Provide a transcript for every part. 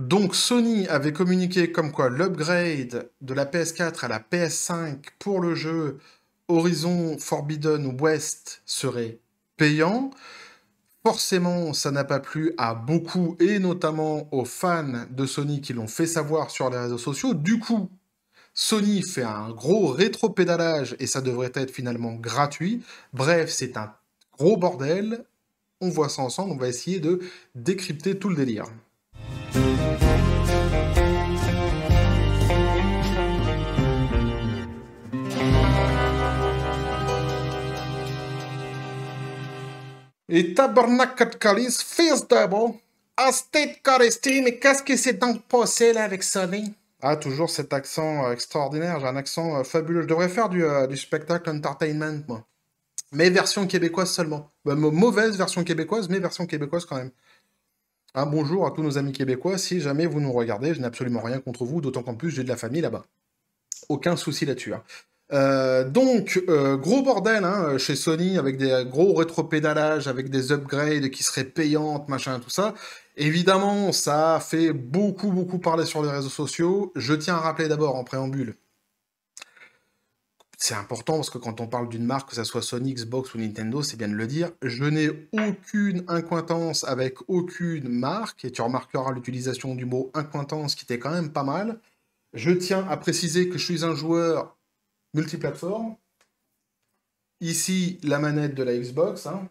Donc Sony avait communiqué comme quoi l'upgrade de la PS4 à la PS5 pour le jeu Horizon Forbidden West serait payant. Forcément, ça n'a pas plu à beaucoup et notamment aux fans de Sony qui l'ont fait savoir sur les réseaux sociaux. Du coup, Sony fait un gros rétro-pédalage et ça devrait être finalement gratuit. Bref, c'est un gros bordel. On voit ça ensemble, on va essayer de décrypter tout le délire. Et tabernacle fils de State Astate Street. mais qu'est-ce qui s'est donc passé là avec Sonny Ah, toujours cet accent euh, extraordinaire, j'ai un accent euh, fabuleux. Je devrais faire euh, du, spectacle entertainment, moi. Mais version québécoise seulement. Ben, mauvaise version québécoise, mais version québécoise quand même bonjour à tous nos amis québécois. Si jamais vous nous regardez, je n'ai absolument rien contre vous, d'autant qu'en plus j'ai de la famille là-bas. Aucun souci là-dessus. Hein. Euh, donc, euh, gros bordel hein, euh, chez Sony avec des gros rétropédalages, avec des upgrades qui seraient payantes, machin, tout ça. Évidemment, ça fait beaucoup, beaucoup parler sur les réseaux sociaux. Je tiens à rappeler d'abord en préambule c'est important parce que quand on parle d'une marque, que ce soit Sony, Xbox ou Nintendo, c'est bien de le dire. Je n'ai aucune incointance avec aucune marque, et tu remarqueras l'utilisation du mot incointance qui était quand même pas mal. Je tiens à préciser que je suis un joueur multiplateforme. Ici, la manette de la Xbox. Hein.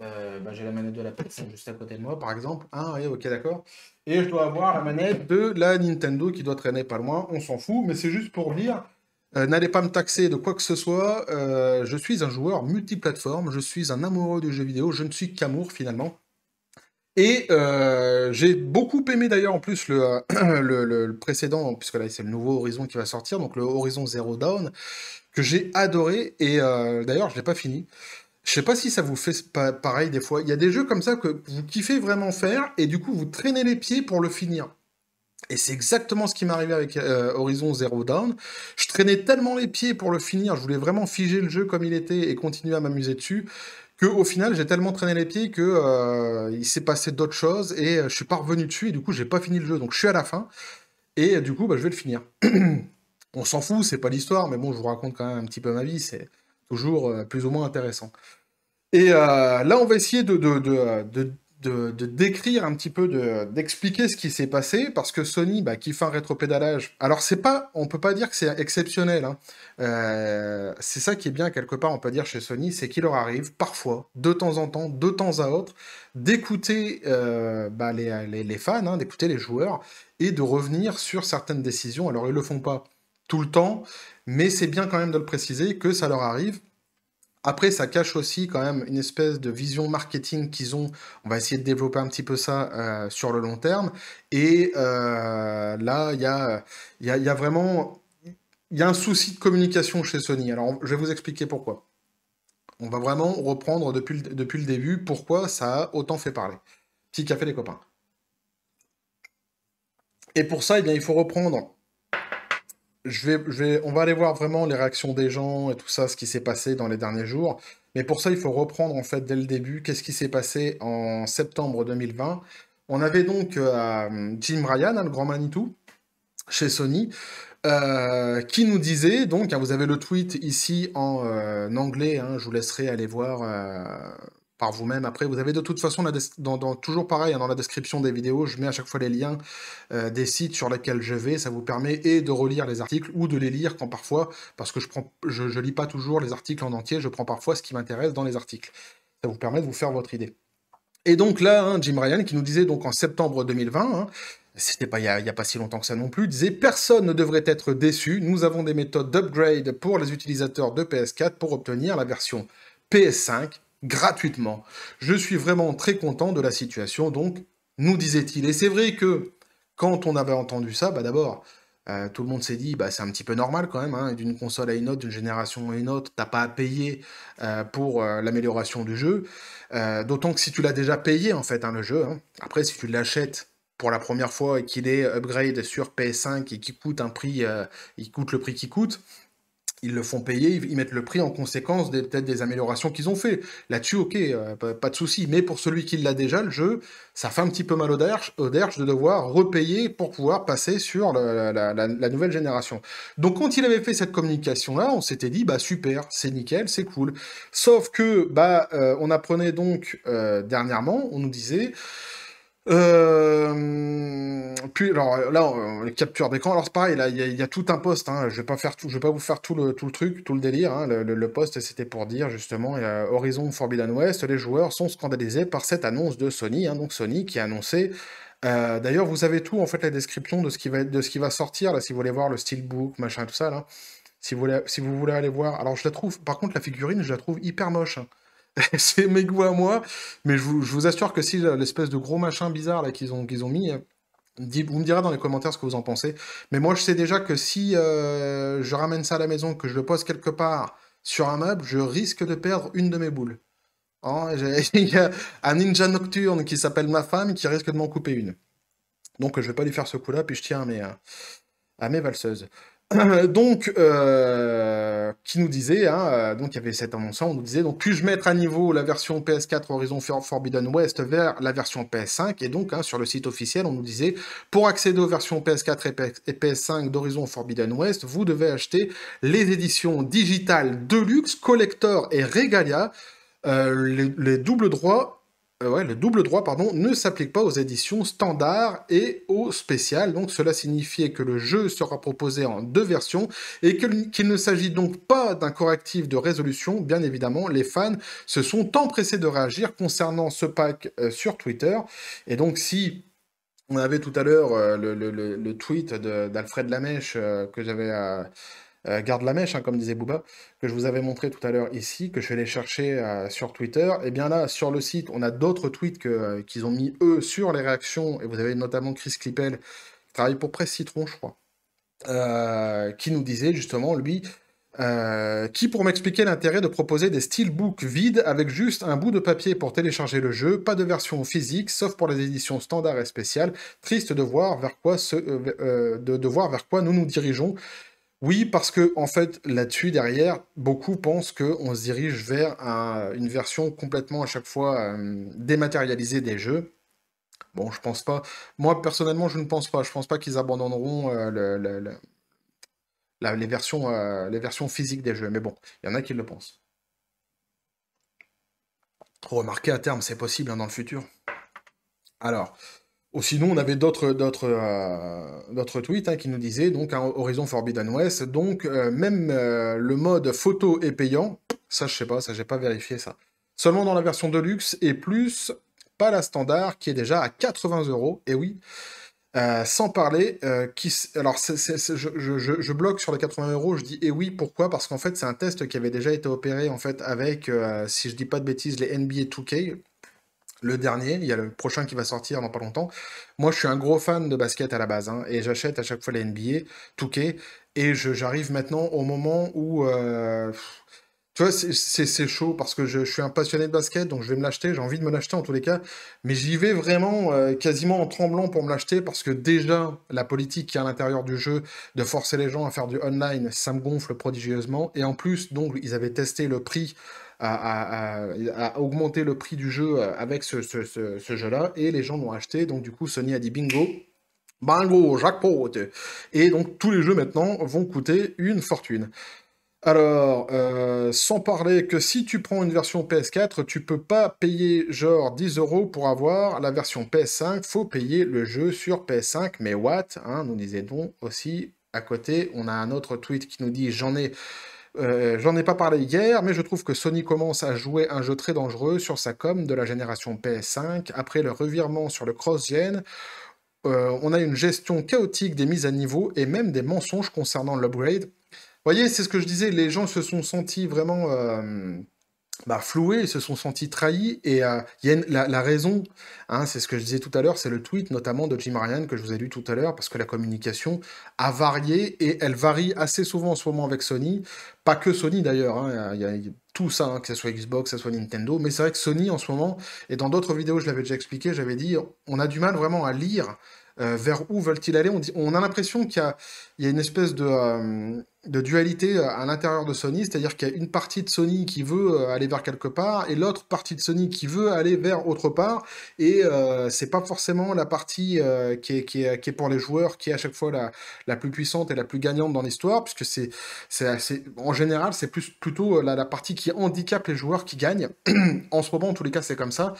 Euh, bah, j'ai la manette de la PS hein, juste à côté de moi, par exemple. Ah oui, ok, d'accord. Et je dois avoir la manette de la Nintendo qui doit traîner pas loin. On s'en fout, mais c'est juste pour dire euh, n'allez pas me taxer de quoi que ce soit. Euh, je suis un joueur multiplateforme. Je suis un amoureux du jeu vidéo. Je ne suis qu'amour finalement. Et euh, j'ai beaucoup aimé d'ailleurs en plus le, le, précédent, puisque là c'est le nouveau Horizon qui va sortir, donc le Horizon Zero down que j'ai adoré. Et d'ailleurs, je ne l'ai pas fini. Je sais pas si ça vous fait pareil des fois. Il y a des jeux comme ça que vous kiffez vraiment faire et du coup vous traînez les pieds pour le finir. Et c'est exactement ce qui m'est arrivé avec euh, Horizon Zero Dawn. Je traînais tellement les pieds pour le finir, je voulais vraiment figer le jeu comme il était et continuer à m'amuser dessus, que au final j'ai tellement traîné les pieds que euh, il s'est passé d'autres choses et euh, je suis pas revenu dessus et du coup j'ai pas fini le jeu. Donc je suis à la fin et du coup bah, je vais le finir. On s'en fout, c'est pas l'histoire, mais bon, je vous raconte quand même un petit peu ma vie, c'est toujours plus ou moins intéressant. Et là, on va essayer de, de de, décrire un petit peu, d'expliquer ce qui s'est passé, parce que Sony, bah, qui fait un rétropédalage, alors c'est pas, on peut pas dire que c'est exceptionnel, hein. euh, c'est ça qui est bien quelque part, on peut dire chez Sony, c'est qu'il leur arrive parfois, de temps en temps, de temps à autre, d'écouter euh, bah, les, fans, hein, d'écouter les joueurs, et de revenir sur certaines décisions. Alors ils le font pas tout le temps, mais c'est bien quand même de le préciser que ça leur arrive, après, ça cache aussi quand même une espèce de vision marketing qu'ils ont. On va essayer de développer un petit peu ça euh, sur le long terme. Et euh, là, il y a, vraiment il y a un souci de communication chez Sony. Alors, je vais vous expliquer pourquoi. On va vraiment reprendre depuis le, depuis le début pourquoi ça a autant fait parler. Petit café les copains. Et pour ça, eh bien, il faut reprendre vais, on va aller voir vraiment les réactions des gens et tout ça, ce qui s'est passé dans les derniers jours. Mais pour ça, il faut reprendre en fait dès le début qu'est-ce qui s'est passé en septembre 2020. On avait donc euh, Jim Ryan, hein, le grand Manitou, chez Sony, euh, qui nous disait, donc, hein, vous avez le tweet ici en euh, anglais, hein, je vous laisserai aller voir par vous-même. Après, vous avez de toute façon, la dans, toujours pareil, hein, dans la description des vidéos, je mets à chaque fois les liens euh, des sites sur lesquels je vais. Ça vous permet et de relire les articles ou de les lire quand parfois, parce que je prends, je, lis pas toujours les articles en entier, je prends parfois ce qui m'intéresse dans les articles. Ça vous permet de vous faire votre idée. Et donc là, hein, Jim Ryan, qui nous disait donc en septembre 2020, hein, c'était pas il n'y a, pas si longtemps que ça non plus, disait personne ne devrait être déçu, nous avons des méthodes d'upgrade pour les utilisateurs de PS4 pour obtenir la version PS5 gratuitement. Je suis vraiment très content de la situation, donc, nous disait-il. Et c'est vrai que quand on avait entendu ça, bah d'abord, euh, tout le monde s'est dit, bah, c'est un petit peu normal quand même, hein, d'une console à une autre, d'une génération à une autre, t'as pas à payer euh, pour euh, l'amélioration du jeu. D'autant que si tu l'as déjà payé, en fait, hein, le jeu, hein. après, si tu l'achètes pour la première fois et qu'il est upgrade sur PS5 et qu'il coûte un prix, il coûte le prix qu'il coûte, ils le font payer, ils mettent le prix en conséquence des, peut-être des améliorations qu'ils ont fait. Là-dessus, ok, euh, pas, de souci. Mais pour celui qui l'a déjà, le jeu, ça fait un petit peu mal au derche, de devoir repayer pour pouvoir passer sur la, nouvelle génération. Donc quand il avait fait cette communication-là, on s'était dit, bah super, c'est nickel, c'est cool. Sauf que, bah, euh, on apprenait donc euh, dernièrement, on nous disait, euh, puis alors là, on, capture d'écran. Alors c'est pareil, là, il y, a tout un poste. Hein. Je vais pas faire tout, je vais pas vous faire tout le, tout le truc, tout le délire. Hein. Le, poste, c'était pour dire justement, Horizon Forbidden West, les joueurs sont scandalisés par cette annonce de Sony. Hein. Donc Sony qui a annoncé euh, D'ailleurs, vous avez tout, en fait, la description de ce qui va, de ce qui va sortir, là, si vous voulez voir le steelbook, machin, tout ça, là. Si vous, voulez, si vous voulez aller voir. Alors, je la trouve, par contre, la figurine, je la trouve hyper moche. Hein. c'est mes goûts à moi. Mais je vous, assure que si euh, l'espèce de gros machin bizarre qu'ils ont, ont mis, euh, vous me direz dans les commentaires ce que vous en pensez. Mais moi, je sais déjà que si euh, je ramène ça à la maison, que je le pose quelque part sur un meuble, je risque de perdre une de mes boules. Oh, il y a un ninja nocturne qui s'appelle ma femme qui risque de m'en couper une. Donc, je vais pas lui faire ce coup-là, puis je tiens à mes valseuses. donc, euh, qui nous disait, hein, euh, donc il y avait cet annonce, on nous disait, donc puis-je mettre à niveau la version PS4 Horizon Forbidden West vers la version PS5 Et donc, hein, sur le site officiel, on nous disait, pour accéder aux versions PS4 et PS5 d'Horizon Forbidden West, vous devez acheter les éditions digitales Deluxe, Collector et Regalia, euh, les, les doubles droits euh, ouais, le double droit pardon, ne s'applique pas aux éditions standard et aux spéciales. Donc cela signifiait que le jeu sera proposé en deux versions et qu'il ne s'agit donc pas d'un correctif de résolution. Bien évidemment, les fans se sont empressés de réagir concernant ce pack euh, sur Twitter. Et donc si on avait tout à l'heure euh, le, tweet d'Alfred Lamèche que j'avais à... Euh, garde la mèche, hein, comme disait Booba, que je vous avais montré tout à l'heure ici, que je suis allé chercher euh, sur Twitter. Et bien là, sur le site, on a d'autres tweets euh, qu'ils ont mis eux sur les réactions. Et vous avez notamment Chris Clippel, qui travaille pour Presse Citron, je crois, qui nous disait justement, lui, qui pour m'expliquer l'intérêt de proposer des steelbooks vides avec juste un bout de papier pour télécharger le jeu, pas de version physique, sauf pour les éditions standard et spéciales. Triste de voir vers quoi, de, de voir vers quoi nous nous dirigeons oui, parce que en fait, là-dessus, derrière, beaucoup pensent qu'on se dirige vers une version complètement à chaque fois euh, dématérialisée des jeux. Bon, je pense pas. Moi, personnellement, je ne pense pas. Je pense pas qu'ils abandonneront euh, les versions, euh, les versions physiques des jeux. Mais bon, il y en a qui le pensent. Remarquez, à terme, c'est possible hein, dans le futur. Alors, ou sinon, on avait d'autres euh, tweets hein, qui nous disaient donc un Horizon Forbidden West, donc euh, même euh, le mode photo est payant. Ça, je sais pas, ça j'ai pas vérifié ça. Seulement dans la version de luxe et plus pas la standard qui est déjà à 80 euros. Et oui. sans parler, qui, alors je, bloque sur les 80 euros, je dis et eh oui, pourquoi Parce qu'en fait c'est un test qui avait déjà été opéré en fait avec, si je dis pas de bêtises, les NBA 2K, le dernier, il y a le prochain qui va sortir dans pas longtemps. Moi, je suis un gros fan de basket à la base, hein, et j'achète à chaque fois les NBA, Touquet, et j'arrive maintenant au moment où... Euh, tu vois, c'est chaud parce que je, suis un passionné de basket, donc je vais me l'acheter, j'ai envie de me l'acheter en tous les cas, mais j'y vais vraiment euh, quasiment en tremblant pour me l'acheter parce que déjà, la politique qui est à l'intérieur du jeu de forcer les gens à faire du online, ça me gonfle prodigieusement, et en plus, donc, ils avaient testé le prix à, augmenter le prix du jeu euh, avec ce, jeu-là, et les gens l'ont acheté, donc du coup Sony a dit bingo, Bingo, jackpot Et donc tous les jeux maintenant vont coûter une fortune. Alors, euh, sans parler que si tu prends une version PS4, tu peux pas payer genre 10 euros pour avoir la version PS5, faut payer le jeu sur PS5, mais what hein, Nous disait donc aussi à côté, on a un autre tweet qui nous dit j'en ai euh, j'en ai pas parlé hier, mais je trouve que Sony commence à jouer un jeu très dangereux sur sa com de la génération PS5 après le revirement sur le cross-gen. Euh, on a une gestion chaotique des mises à niveau et même des mensonges concernant l'upgrade. Vous voyez, c'est ce que je disais, les gens se sont sentis vraiment euh, bah, floués, ils se sont sentis trahis. Et euh, il y a la, raison, hein, c'est ce que je disais tout à l'heure, c'est le tweet notamment de Jim Ryan que je vous ai lu tout à l'heure, parce que la communication a varié et elle varie assez souvent en ce moment avec Sony. Pas que Sony d'ailleurs, hein, il y a, tout ça, hein, que ce soit Xbox, que ce soit Nintendo. Mais c'est vrai que Sony en ce moment, et dans d'autres vidéos, je l'avais déjà expliqué, j'avais dit, on a du mal vraiment à lire. Euh, vers où veulent-ils aller on, a l'impression qu'il y, a une espèce de, euh, de dualité euh, à l'intérieur de Sony, c'est-à-dire qu'il y a une partie de Sony qui veut euh, aller vers quelque part et l'autre partie de Sony qui veut aller vers autre part et euh, c'est pas forcément la partie qui, est, qui, est, qui, est, pour les joueurs qui est à chaque fois la, la plus puissante et la plus gagnante dans l'histoire puisque c'est en général c'est plus plutôt la, la, partie qui handicape les joueurs qui gagnent en ce moment en tous les cas c'est comme ça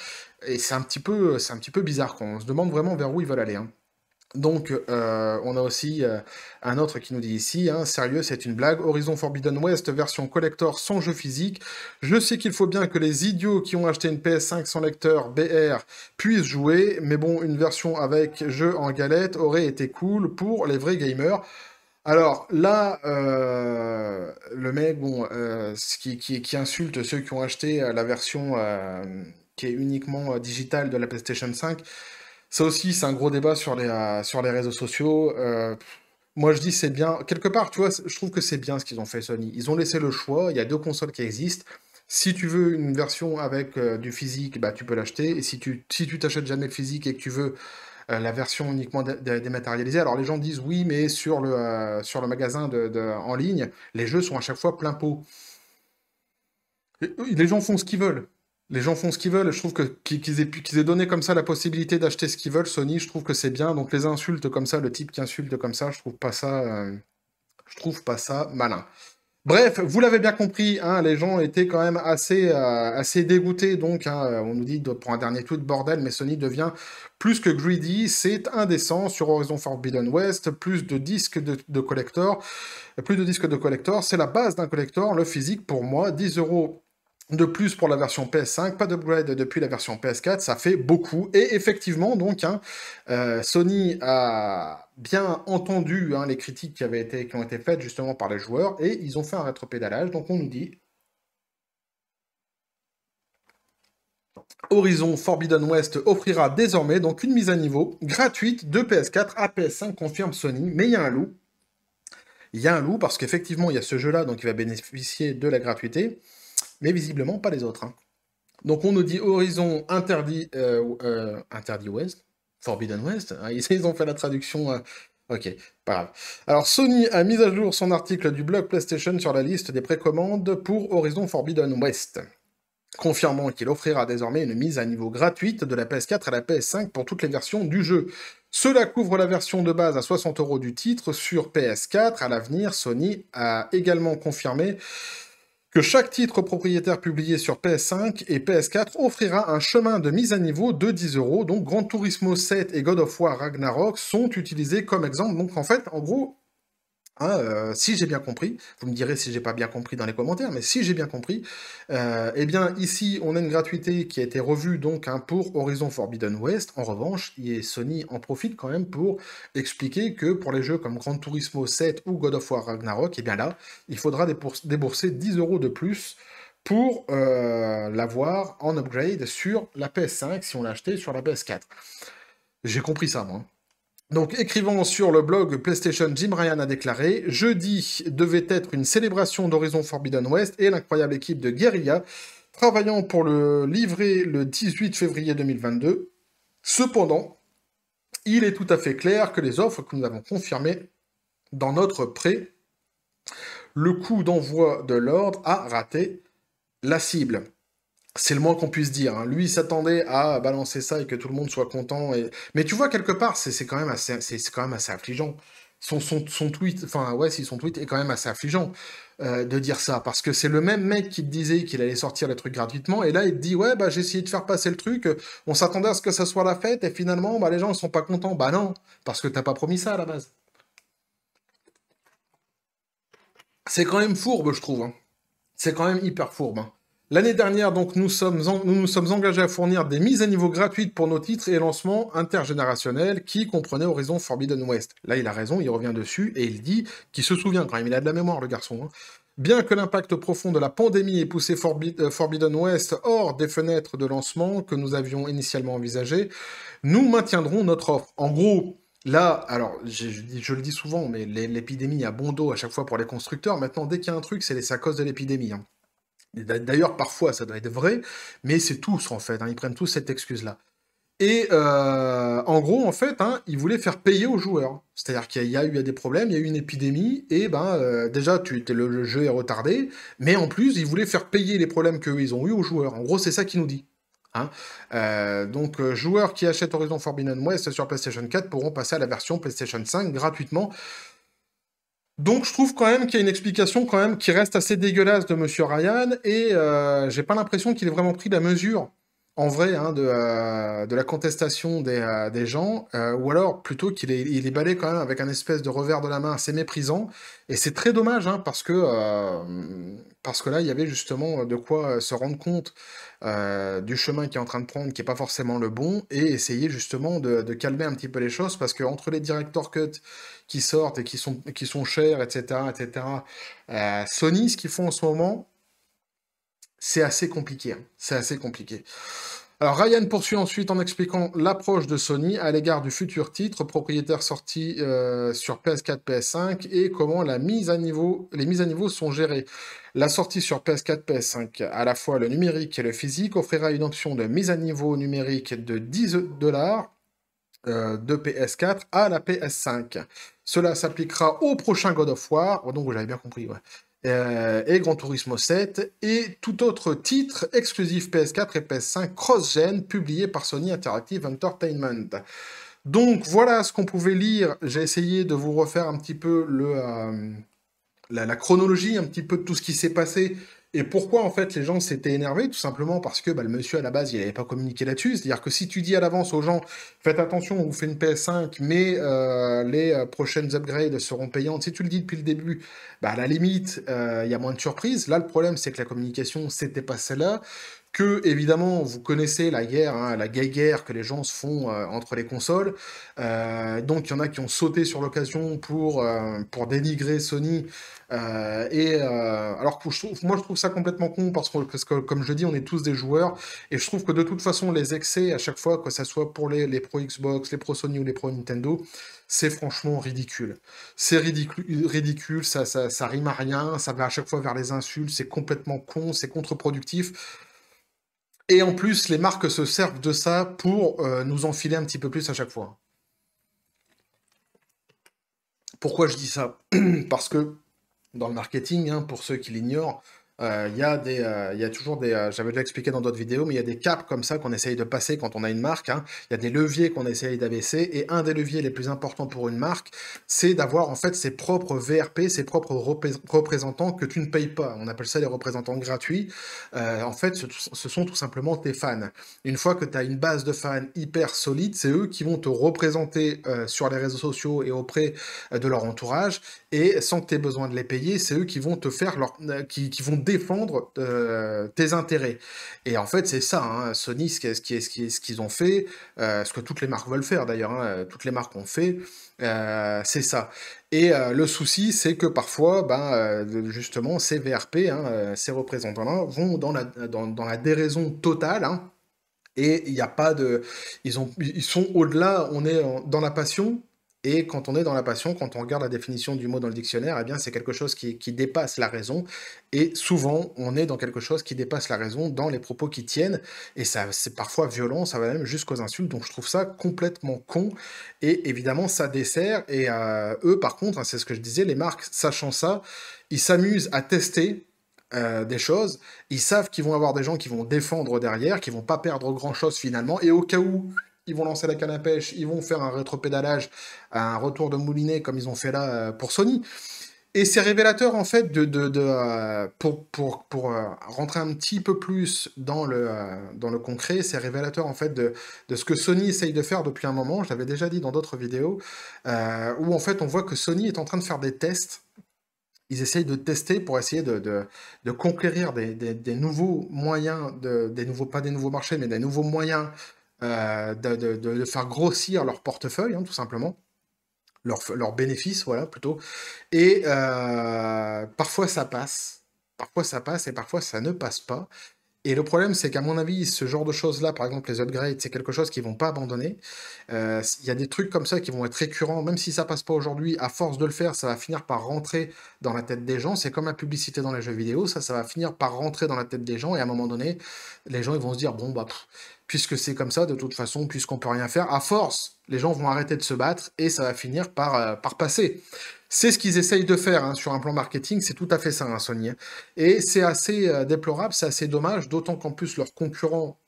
et c'est un petit peu c'est un petit peu bizarre quand on se demande vraiment vers où ils veulent aller hein. Donc, euh, on a aussi euh, un autre qui nous dit ici, hein, sérieux, c'est une blague. Horizon Forbidden West, version collector sans jeu physique. Je sais qu'il faut bien que les idiots qui ont acheté une PS5 sans lecteur BR puissent jouer, mais bon, une version avec jeu en galette aurait été cool pour les vrais gamers. Alors là, euh, le mec bon, qui, insulte ceux qui ont acheté la version qui est uniquement digitale de la PlayStation 5, ça aussi, c'est un gros débat sur les, euh, sur les réseaux sociaux. Euh, moi, je dis c'est bien. Quelque part, tu vois, je trouve que c'est bien ce qu'ils ont fait, Sony. Ils ont laissé le choix. Il y a deux consoles qui existent. Si tu veux une version avec euh, du physique, bah, tu peux l'acheter. Et si tu si tu t'achètes jamais le physique et que tu veux la version uniquement dématérialisée. Alors les gens disent oui, mais sur le, sur le magasin de, en ligne, les jeux sont à chaque fois plein pot. Les gens font ce qu'ils veulent les gens font ce qu'ils veulent. je trouve que qu'ils aient, donné comme ça la possibilité d'acheter ce qu'ils veulent, Sony, je trouve que c'est bien. Donc les insultes comme ça, le type qui insulte comme ça, je trouve pas ça, euh, je trouve pas ça malin. Bref, vous l'avez bien compris, hein, les gens étaient quand même assez, euh, assez dégoûtés. Donc, hein, on nous dit pour un dernier tweet, bordel, mais Sony devient plus que greedy, c'est indécent sur Horizon Forbidden West, plus de disques de, de plus de disques de collector, c'est la base d'un collector, le physique pour moi, 10 euros de plus pour la version PS5, pas d'upgrade depuis la version PS4, ça fait beaucoup. Et effectivement, donc, hein, euh, Sony a bien entendu hein, les critiques qui, avaient été, qui ont été faites justement par les joueurs, et ils ont fait un rétropédalage, donc on nous dit... Horizon Forbidden West offrira désormais donc une mise à niveau gratuite de PS4 à PS5, confirme Sony, mais il y a un loup. Il y a un loup parce qu'effectivement, il y a ce jeu-là, donc il va bénéficier de la gratuité mais visiblement pas les autres. Hein. Donc on nous dit Horizon interdit, euh, euh, interdit West, Forbidden West, hein, ils, ont fait la traduction. Euh, ok, pas grave. Alors Sony a mis à jour son article du blog PlayStation sur la liste des précommandes pour Horizon Forbidden West, confirmant qu'il offrira désormais une mise à niveau gratuite de la PS4 à la PS5 pour toutes les versions du jeu. Cela couvre la version de base à 60 euros du titre sur PS4. À l'avenir, Sony a également confirmé que chaque titre propriétaire publié sur PS5 et PS4 offrira un chemin de mise à niveau de 10 euros. Donc Gran Turismo 7 et God of War Ragnarok sont utilisés comme exemple. Donc en fait, en gros, Hein, euh, si j'ai bien compris, vous me direz si j'ai pas bien compris dans les commentaires, mais si j'ai bien compris, euh, eh bien ici on a une gratuité qui a été revue donc hein, pour Horizon Forbidden West. En revanche, Sony en profite quand même pour expliquer que pour les jeux comme Gran Turismo 7 ou God of War Ragnarok, eh bien là, il faudra débourser 10 euros de plus pour euh, l'avoir en upgrade sur la PS5 si on acheté sur la PS4. J'ai compris ça moi. Hein. Donc, écrivant sur le blog PlayStation, Jim Ryan a déclaré Jeudi devait être une célébration d'Horizon Forbidden West et l'incroyable équipe de Guerrilla, travaillant pour le livrer le 18 février 2022. Cependant, il est tout à fait clair que les offres que nous avons confirmées dans notre prêt, le coût d'envoi de l'ordre a raté la cible. C'est le moins qu'on puisse dire. Hein. Lui, il s'attendait à balancer ça et que tout le monde soit content. Mais tu vois, quelque part, c'est quand, même assez, quand même assez affligeant. Son, tweet, enfin ouais, son tweet est quand même assez affligeant euh, de dire ça, parce que c'est le même mec qui te disait qu'il allait sortir le truc gratuitement, et là il te dit ouais bah j'ai essayé de faire passer le truc, on s'attendait à ce que ça soit la fête, et finalement bah les gens ne sont pas contents, bah non, parce que t'as pas promis ça à la base. C'est quand même fourbe je trouve, hein. c'est quand même hyper fourbe. Hein. L'année dernière, donc, nous, nous sommes engagés à fournir des mises à niveau gratuites pour nos titres et lancements intergénérationnels qui comprenaient Horizon Forbidden West. Là, il a raison, il revient dessus et il dit qu'il se souvient quand même, il a de la mémoire, le garçon. Hein. Bien que l'impact profond de la pandémie ait poussé euh, Forbidden West hors des fenêtres de lancement que nous avions initialement envisagées, nous maintiendrons notre offre. En gros, là, alors je, le dis souvent, mais l'épidémie a bon dos à chaque fois pour les constructeurs. Maintenant, dès qu'il y a un truc, c'est les à cause de l'épidémie. Hein. D'ailleurs, parfois, ça doit être vrai, mais c'est tous, en fait. Hein, ils prennent tous cette excuse-là. Et euh, en gros, en fait, hein, ils voulaient faire payer aux joueurs. C'est-à-dire qu'il y, a eu des problèmes, il y a eu une épidémie, et ben euh, déjà, tu, le, jeu est retardé, mais en plus, ils voulaient faire payer les problèmes qu'ils ont eu aux joueurs. En gros, c'est ça qu'ils nous dit. Hein. Euh, donc, joueurs qui achètent Horizon Forbidden West sur PlayStation 4 pourront passer à la version PlayStation 5 gratuitement. Donc je trouve quand même qu'il y a une explication quand même qui reste assez dégueulasse de Monsieur Ryan et euh, j'ai pas l'impression qu'il ait vraiment pris la mesure en vrai hein, euh, de, la contestation des, euh, gens, euh, ou alors plutôt qu'il est, il balayé quand même avec un espèce de revers de la main assez méprisant. Et c'est très dommage hein, parce, que, parce que là, il y avait justement de quoi se rendre compte du chemin qu'il est en train de prendre, qui n'est pas forcément le bon, et essayer justement de, calmer un petit peu les choses parce que entre les director cuts qui sortent et qui sont, qui sont chers, etc., etc., Sony, ce qu'ils font en ce moment, c'est assez compliqué. Hein. C'est assez compliqué. Alors Ryan poursuit ensuite en expliquant l'approche de Sony à l'égard du futur titre propriétaire sorti euh, sur PS4, PS5 et comment la mise à niveau, les mises à niveau sont gérées. La sortie sur PS4, PS5, à la fois le numérique et le physique, offrira une option de mise à niveau numérique de 10 dollars euh, de PS4 à la PS5. Cela s'appliquera au prochain God of War, oh, donc vous bien compris, ouais. Euh, et Grand Turismo 7 et tout autre titre exclusif PS4 et PS5 cross-gen publié par Sony Interactive Entertainment. Donc voilà ce qu'on pouvait lire. J'ai essayé de vous refaire un petit peu le, euh, la, chronologie un petit peu de tout ce qui s'est passé et pourquoi en fait les gens s'étaient énervés Tout simplement parce que bah, le monsieur à la base il n'avait pas communiqué là-dessus. C'est-à-dire que si tu dis à l'avance aux gens faites attention, on vous fait une PS5, mais euh, les euh, prochaines upgrades seront payantes, si tu le dis depuis le début, bah, à la limite euh, il y a moins de surprises. Là le problème c'est que la communication c'était pas celle-là que évidemment vous connaissez la guerre, hein, la la guerre que les gens se font euh, entre les consoles. Euh, donc il y en a qui ont sauté sur l'occasion pour, euh, pour dénigrer Sony. et alors que je trouve, moi je trouve ça complètement con parce que, comme je dis on est tous des joueurs et je trouve que de toute façon les excès à chaque fois que ça soit pour les, les pro Xbox, les pro Sony ou les pro Nintendo, c'est franchement ridicule. C'est ridicule, ridicule ça, ça, ça rime à rien, ça va à chaque fois vers les insultes, c'est complètement con, c'est contre-productif et en plus, les marques se servent de ça pour euh, nous enfiler un petit peu plus à chaque fois. Pourquoi je dis ça Parce que dans le marketing, hein, pour ceux qui l'ignorent, euh, il y, a euh, y a toujours des, euh, j'avais déjà expliqué dans d'autres vidéos, mais il y a des caps comme ça qu'on essaye de passer quand on a une marque. Hein. Il y a des leviers qu'on essaye d'abaisser. Et un des leviers les plus importants pour une marque, c'est d'avoir en fait ses propres VRP, ses propres représentants que tu ne payes pas. On appelle ça les représentants gratuits. en fait, ce, sont tout simplement tes fans. Une fois que tu as une base de fans hyper solide, c'est eux qui vont te représenter sur les réseaux sociaux et auprès de leur entourage. Et sans que tu aies besoin de les payer, c'est eux qui vont te faire leur, qui, qui vont défendre euh, tes intérêts. Et en fait, c'est ça, hein, Sony, ce qu'ils ce qui, est ce qu'ils ont fait, euh, ce que toutes les marques veulent faire d'ailleurs, hein, euh, toutes les marques ont fait, c'est ça. Et le souci, c'est que parfois, ben, justement, ces VRP, hein, ces représentants vont dans la, dans, dans la déraison totale. Hein, et il n'y a pas de. Ils, ont, ils sont au-delà, on est dans la passion, et quand on est dans la passion, quand on regarde la définition du mot dans le dictionnaire, eh bien c'est quelque chose qui, dépasse la raison. Et souvent, on est dans quelque chose qui dépasse la raison dans les propos qui tiennent. Et ça, c'est parfois violent, ça va même jusqu'aux insultes. Donc je trouve ça complètement con. Et évidemment, ça dessert. Et euh, eux, par contre, hein, c'est ce que je disais, les marques, sachant ça, ils s'amusent à tester euh, des choses. Ils savent qu'ils vont avoir des gens qui vont défendre derrière, qui vont pas perdre grand chose finalement. Et au cas où ils vont lancer la canne à pêche, ils vont faire un rétropédalage, un retour de moulinet comme ils ont fait là euh, pour Sony. Et c'est révélateur en fait de, euh, pour, pour, pour, euh, rentrer un petit peu plus dans le, dans le concret, c'est révélateur en fait de, de, ce que Sony essaye de faire depuis un moment, je l'avais déjà dit dans d'autres vidéos, où en fait on voit que Sony est en train de faire des tests ils essayent de tester pour essayer de, de, conquérir des, des, des, nouveaux moyens, de, des nouveaux, pas des nouveaux marchés, mais des nouveaux moyens euh, de, faire grossir leur portefeuille, hein, tout simplement, leurs leur bénéfices, voilà, plutôt. Et euh, parfois ça passe, parfois ça passe et parfois ça ne passe pas. Et le problème, c'est qu'à mon avis, ce genre de choses-là, par exemple les upgrades, c'est quelque chose qu'ils vont pas abandonner. Euh, il y a des trucs comme ça qui vont être récurrents, même si ça passe pas aujourd'hui, à force de le faire, ça va finir par rentrer dans la tête des gens. C'est comme la publicité dans les jeux vidéo, ça, ça va finir par rentrer dans la tête des gens, et à un moment donné, les gens ils vont se dire, bon, bah, puisque c'est comme ça de toute façon, puisqu'on peut rien faire, à force, les gens vont arrêter de se battre et ça va finir par, euh, par passer. C'est ce qu'ils essayent de faire hein, sur un plan marketing, c'est tout à fait ça, hein, Sony. Hein. Et c'est assez euh, déplorable, c'est assez dommage, d'autant qu'en plus leurs concurrents,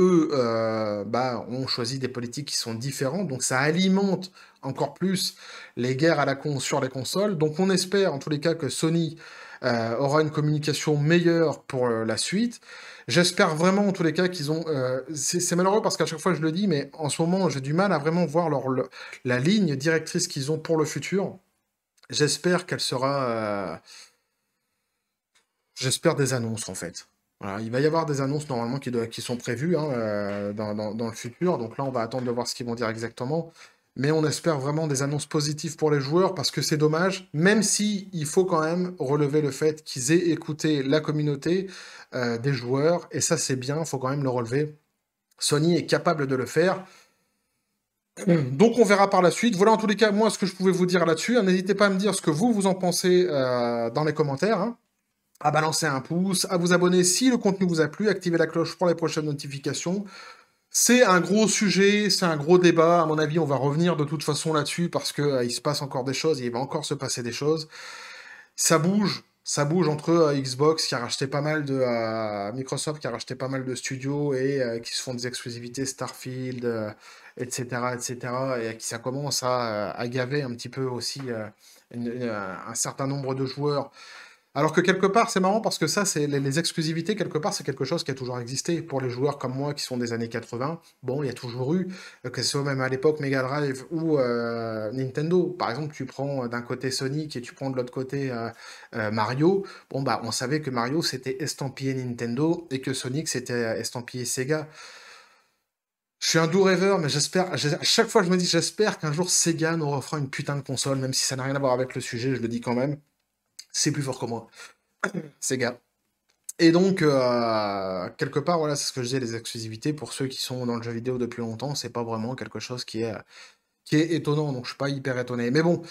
eux, euh, bah, ont choisi des politiques qui sont différentes, donc ça alimente encore plus les guerres à la con sur les consoles. Donc on espère en tous les cas que Sony euh, aura une communication meilleure pour euh, la suite. J'espère vraiment en tous les cas qu'ils ont... Euh, c'est malheureux parce qu'à chaque fois je le dis, mais en ce moment j'ai du mal à vraiment voir leur, la ligne directrice qu'ils ont pour le futur. J'espère qu'elle sera... J'espère des annonces en fait. il va y avoir des annonces normalement qui, sont prévues hein, dans, le futur. Donc là, on va attendre de voir ce qu'ils vont dire exactement mais on espère vraiment des annonces positives pour les joueurs parce que c'est dommage, même si il faut quand même relever le fait qu'ils aient écouté la communauté euh, des joueurs, et ça c'est bien, il faut quand même le relever. Sony est capable de le faire. Donc on verra par la suite. Voilà en tous les cas moi ce que je pouvais vous dire là-dessus. Hein, n'hésitez pas à me dire ce que vous vous en pensez euh, dans les commentaires. Hein. à balancer un pouce, à vous abonner si le contenu vous a plu, activer la cloche pour les prochaines notifications. C'est un gros sujet, c'est un gros débat. À mon avis, on va revenir de toute façon là-dessus parce que euh, il se passe encore des choses, il va encore se passer des choses. Ça bouge, ça bouge entre euh, Xbox qui a racheté pas mal de euh, Microsoft qui a racheté pas mal de studios et qui se font des exclusivités Starfield, etc., etc. Et qui ça commence à, gaver un petit peu aussi un certain nombre de joueurs alors que quelque part, c'est marrant parce que ça, c'est les, exclusivités, quelque part, c'est quelque chose qui a toujours existé. Pour les joueurs comme moi qui sont des années 80, bon, il y a toujours eu, euh, que ce soit même à l'époque Mega Drive ou euh, Nintendo. Par exemple, tu prends euh, d'un côté Sonic et tu prends de l'autre côté Mario. Bon, bah, on savait que Mario c'était estampillé Nintendo et que Sonic c'était estampillé Sega. Je suis un doux rêveur, mais j'espère. À chaque fois, je me dis, j'espère qu'un jour Sega nous refera une putain de console, même si ça n'a rien à voir avec le sujet, je le dis quand même c'est plus fort que moi. c'est gars. Et donc, euh, quelque part, voilà, c'est ce que je disais, les exclusivités, pour ceux qui sont dans le jeu vidéo depuis longtemps, c'est pas vraiment quelque chose qui est, euh, qui est étonnant, donc je suis pas hyper étonné. Mais bon,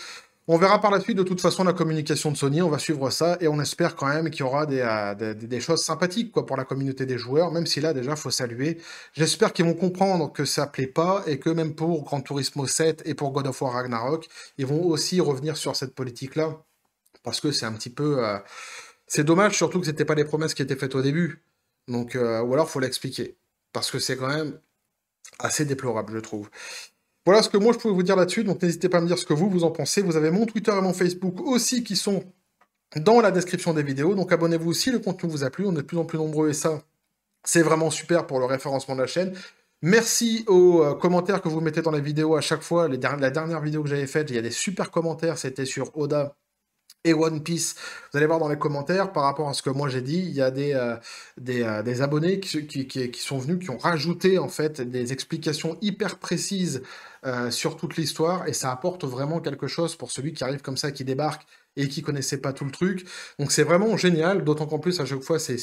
on verra par la suite, de toute façon, la communication de Sony, on va suivre ça, et on espère quand même qu'il y aura des, euh, choses sympathiques quoi, pour la communauté des joueurs, même si là, déjà, faut saluer. J'espère qu'ils vont comprendre que ça plaît pas, et que même pour Gran Turismo 7 et pour God of War Ragnarok, ils vont aussi revenir sur cette politique-là parce que c'est un petit peu. Euh, c'est dommage, surtout que ce c'était pas les promesses qui étaient faites au début. Donc, euh, ou alors, il faut l'expliquer. Parce que c'est quand même assez déplorable, je trouve. Voilà ce que moi je pouvais vous dire là-dessus. Donc, n'hésitez pas à me dire ce que vous, vous en pensez. Vous avez mon Twitter et mon Facebook aussi qui sont dans la description des vidéos. Donc, abonnez-vous si le contenu vous a plu. On est de plus en plus nombreux et ça, c'est vraiment super pour le référencement de la chaîne. Merci aux euh, commentaires que vous mettez dans les vidéos à chaque fois. la dernière vidéo que j'avais faite, il y a des super commentaires. C'était sur Oda et One Piece. Vous allez voir dans les commentaires, par rapport à ce que moi j'ai dit, il y a des, euh, euh, des, abonnés qui, qui, qui, sont venus, qui ont rajouté en fait des explications hyper précises euh, sur toute l'histoire, et ça apporte vraiment quelque chose pour celui qui arrive comme ça, qui débarque et qui connaissait pas tout le truc. Donc c'est vraiment génial, d'autant qu'en plus à chaque fois c'est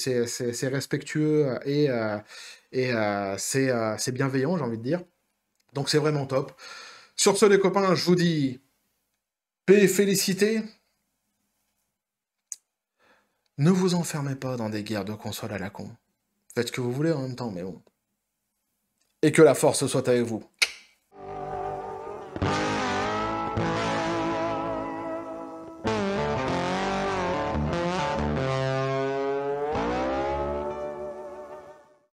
respectueux et, et c'est bienveillant, j'ai envie de dire. Donc c'est vraiment top. Sur ce les copains, je vous dis paix et félicité. Ne vous enfermez pas dans des guerres de console à la con. Faites ce que vous voulez en même temps, mais bon. Et que la force soit avec vous.